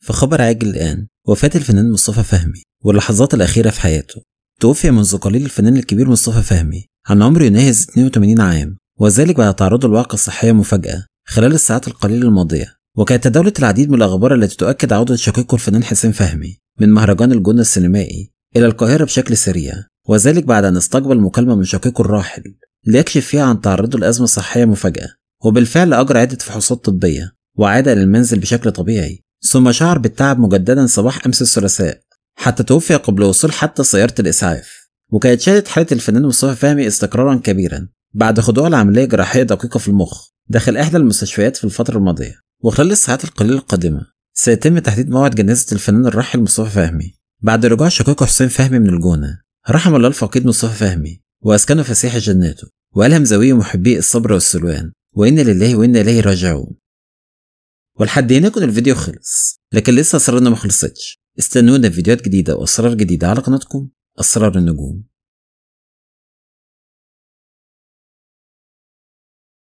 في خبر عاجل الآن وفاة الفنان مصطفى فهمي واللحظات الأخيرة في حياته توفي منذ قليل الفنان الكبير مصطفى فهمي عن عمر يناهز 82 عام وذلك بعد تعرضه لواقعة صحية مفاجأة خلال الساعات القليلة الماضية وكانت تداولت العديد من الأخبار التي تؤكد عودة شقيقه الفنان حسين فهمي من مهرجان الجنة السينمائي إلى القاهرة بشكل سريع وذلك بعد أن استقبل مكالمة من شقيقه الراحل ليكشف فيها عن تعرضه لأزمة صحية مفاجئة وبالفعل أجرى عدة فحوصات طبية وعاد للمنزل بشكل طبيعي ثم شعر بالتعب مجددا صباح أمس الثلاثاء حتى توفي قبل وصول حتى سيارة الإسعاف وكانت شهدت حالة الفنان مصطفى فهمي استقرارا كبيرا بعد خضوع لعملية جراحية دقيقة في المخ داخل إحدى المستشفيات في الفترة الماضية وخلال الساعات القليلة القادمة سيتم تحديد موعد جنازة الفنان الراحل مصطفى فهمي بعد رجوع شقيقه حسين فهمي من الجونة رحم الله الفقيد مصطفى فهمي وأسكنه فسيح جناته وألهم زويه محبيه الصبر والسلوان وإنا لله وإنا إليه راجعون ولحد هنا كان الفيديو خلص لكن لسه أسرارنا مخلصتش استنونا في فيديوهات جديدة وأسرار جديدة على قناتكم أسرار النجوم